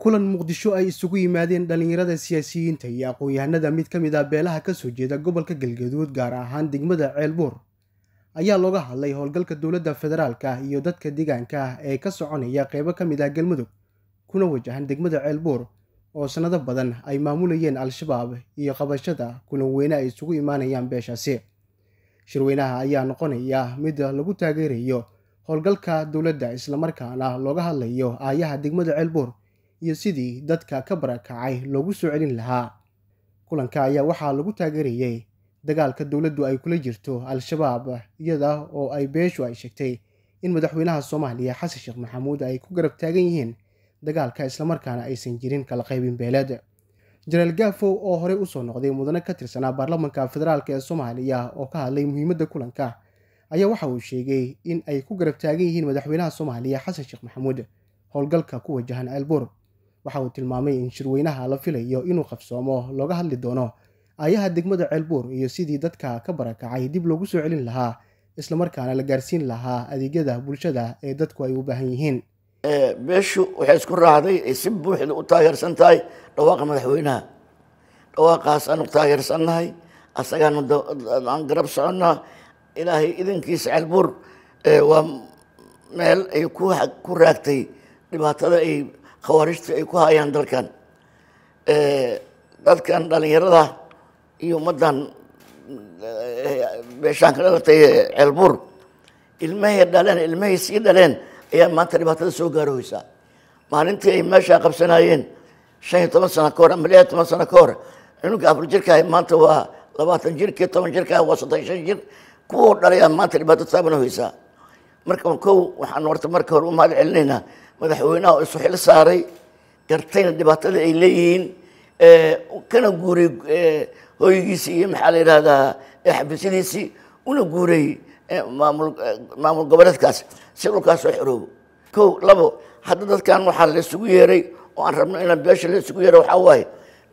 kulan muqdisho ay isugu yimaadeen dhallinyarada siyaasiyiinta iyo aqoon-yahanada mid ka mid a ah beelaha ka soo jeeda gobolka galgaduud gaar ahaan degmada ceelbuur ayaa looga hadlay howlgalka dowladda federaalka ah iyo dadka deegaanka ah ee ka soconaya qeybo ka mid ah galmudug kuna wajahan degmada ceelbuur oo sannado badan ay maamulayeen al-shabaab iyo qabashada kulan weyne ay isugu imaanayaan beeshaasi shirweynaha ayaa noqonaya mid lagu taageerayo howlgalka dowladda islamarkaana looga hadlayo aayaha degmada ceelbuur iyo sidii dadka ka barakacay loogu soo celin lahaa kulanka ayaa waxaa lagu taageerayay dagaalka dowladdu ay kula jirto al-shabaab iyada oo ay beeshu ay sheegtay in madaxweynaha soomaaliya xasan sheekh maxamuud ay ku garab taagan yihiin dagaalka islamarkaana aysan jirin kala qaybin beeleed jenaraal gaafow oo horey u soo noqday mudane ka tirsanaa baarlamanka federaalk ee soomaaliya oo ka hadlay muhiimadda kulanka ayaa waxa uu sheegay in ay ku garab taagan yihiin madaxweynaha soomaaliya xasan sheekh maxamuud howlgalka ku wajahan ceelbuur waxa uu tilmaamay in shirweynaha la filayo inuu qabsoomo looga hadli doono ayaha degmada ceelbuur iyo sidii dadka ka barakacay dib loogu soo celin lahaa islamarkaana la gaarsiin lahaa adeegyada bulshada ee dadku ay u baahan yihiin meeshu waxay isku raacday ay si buuxda u taageersan tahay dhawaaqa madaxweynaha dhawaaqaas aanu taageersannahay asagaanu aan garab soconnaa ilaahay idankiisa ceelbuur waa meel ay ku raagtay dhibaatada ay khawaarijta ay ku hayaan dalkan dadkan dhalinyarada iyo ummaddan beeshaan ka dhalatay ceelbuur ilmahay dhaleen ilmahay sii dhaleen ayaa maanta dhibaatada soo gaarooysaa maalintii ay meeshaa qabsanaayeen shan iyo toban sano ka ama lix iyo toban sano ka hor cunuga afar jirka maanta waa labaatan jir kii toban jirka waa soddon shan jir kuwoo dhalayaa maanta dhibaato taabanohaysaa marka kow waxaan horta marka hore u mahad celinaynaa madaxweynaha isu xil saaray gartayna dhibaatada ay leeyihiin eh, kana guuray hooygiisii eh, iyo maxaa la yidhaahdaa eh, xafiisyadiisii una guuray maamul maamul goboleedkaas si dhulkaas oo xiroobo ko labo hadda dadkan waxaa laysugu yeeray oo aan rabno inaan beesha laysugu yeero waxaa waaye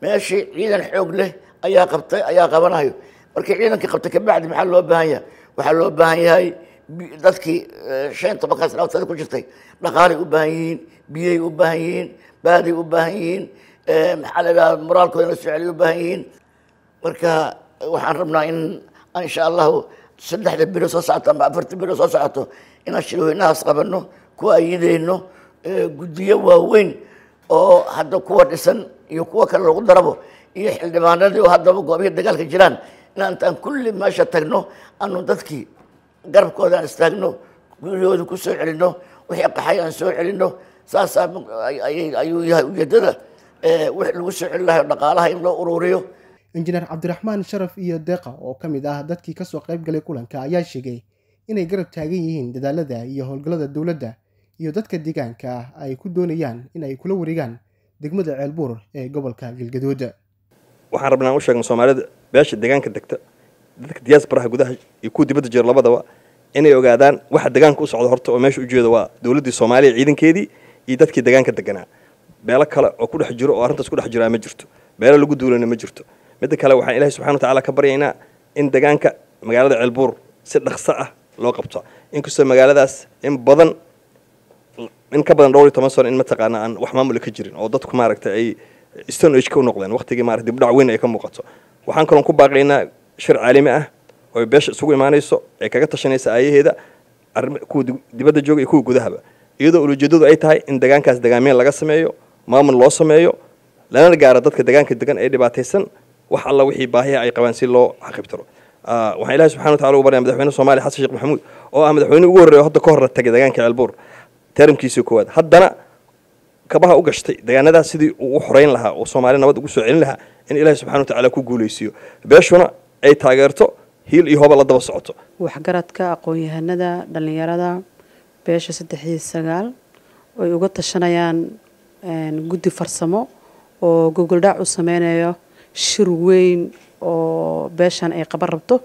meeshii ciidan xoog leh ayaa qabtay ayaa qabanayo markii ciidanka qabtay kabacdi maxaa loo baahan yahay waxaa loo baahan yahay dadkii shan tobankaas sanaad ku jirtay dhaqaalay u baahan yihiin biyay u baahan yihiin baaday u baahan yihiin maxaa la idhaha moraalkooda la soo celiy u baahan yihiin marka waxaan rabnaa in insha allahu saddexda bilo soo socoto ama afarta bilo soo socoto inaan shirweynahaas qabanno ku ayidayno guddiyo waaweyn oo hadda kuwa dhisan iyo kuwa kale lagu darabo iyo xildhibaanadii oo haddaba goobihii dagaalka jiraan inaan intaan kulli meesha tagno aanu dadkii garabkooda aan istaagno guryahooda ku soo celinno wixii qaxay aan soo celinno saasaa ayuu yahay ujeedada wix lagu soo celin lahayo dhaqaalaha in loo ururiyo injineer cabdiraxmaan sharaf iyo deeqa oo ka mid ah dadkii kasoo qayb galay kulanka ayaa sheegay inay garab taagan yihiin dadaalada iyo howlgallada dowladda iyo dadka deegaanka ay ku doonayaan inay kula wareegaan degmada ceelbuur ee gobolka galgadooda waxaan rabnaan u sheegna soomaalida beesha deegaanka degta dadka diaasbaraha gudaha iyo kuwa dibadda jira labadaba inay ogaadaan waxa degaanka u socda horta oo meesha ujeeda waa dowladdii soomaaliya ciidankeedii iyo dadkii degaanka deganaa beelo kale oo ku dhex jiro oo arrintaas ku dhex jiraa ma jirto beelo lagu duulana ma jirto midda kale waxaan ilahi subxana watacaala ka baryaynaa in degaanka magaalada ceelbuur si dhaqso ah loo qabto inkastoo magaaladaas in badan in ka badan dhowr iyo toban sano in mataqaana aan wax maamula ka jirin oo dadku maaragtay ay stone age ka u noqdeen waqtigii maaragtay dibdhac weyn ay ka muuqato waxaan kaloon ku baaqaynaa shir caalami ah oy beesha isugu imaanayso ee kaga tashanaysa aayaheeda kuwa dibadda jooga iyo kuwa gudahaba iyadoo ulajeedadu ay tahay in degaankaas degaameen laga sameeyo maamul loo sameeyo lana gaaro dadka degaanka degan ee dhibaataysan wax alla wixii baahiya ay qabaan si loo xaqibtiro waxaan ilahi subxana watacala u baryaa madaxweyne soomaaliya xasan sheekh maxamuud oo ah madaxweyne ugu horreeyo hadda ka horra tagay degaanka ceelbuur taramkiisii koowaad haddana kabaha u gashtay degaanadaas sidii uu u xoreyn lahaa oo soomaaliya nabad ugu soo celin lahaa in ilaahi subxana watacala ku guulaysiiyo beeshuna ay taageerto hiil iyo hoba la daba socoto waxgaradka aqoon-yahanada dhallinyarada beesha saddex iyo sagaal ay uga tashanayaan guddi farsamo oo gogoldhaac u sameynayo shir weyn oo beeshan ay qaban rabto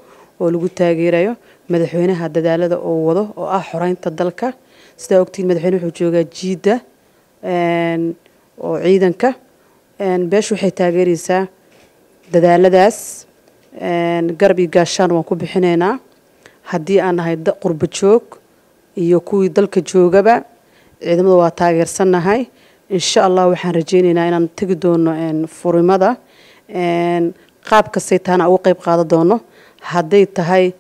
oo lagu taageerayo madaxweynaha dadaalada oo wado oo ah xoreynta dalka sidaa ogtiin madaxweyne wuxuu joogaa jiidda oo ciidanka beeshu waxay taageeraysaa dadaaladaas garab iyo gaashaan waan ku bixinaynaa haddii aan nahay qurbo joog iyo kuwii dalka joogaba ciidamada waa taageersannahay insha allah waxaan rajeynaynaa inaan tegi doono furimada qaab kastay tahana uga qayb qaadan doono hadday tahay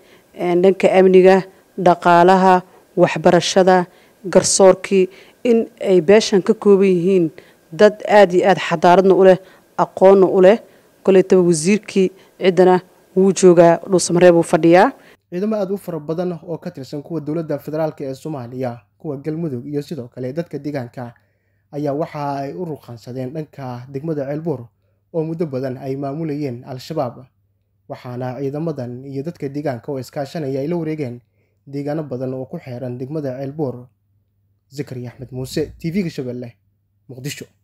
dhanka amniga dhaqaalaha waxbarashada garsoorkii in ay beeshan ka kooban yihiin dad aada iyo aada xadaaradna u leh aqoonna u leh koletaba wasiirkii ciddana wuu joogaa dhuusamareeb uu fadhiyaa ciidamo aada u fara badan oo ka tirsan kuwa dowladda federaalk ee soomaaliya kuwa galmudug iyo sidoo kale dadka deegaanka ayaa waxa ay u ruqaansadeen dhanka degmada ceelbuur oo muddo badan ay maamulayeen al-shabaab waxaana ciidamadan iyo dadka deegaanka oo iskaashanaya ay la wareegeen deegaano badan oo ku xeeran degmada ceelbuur zakari axmed muuse t v-ga shabeelle muqdisho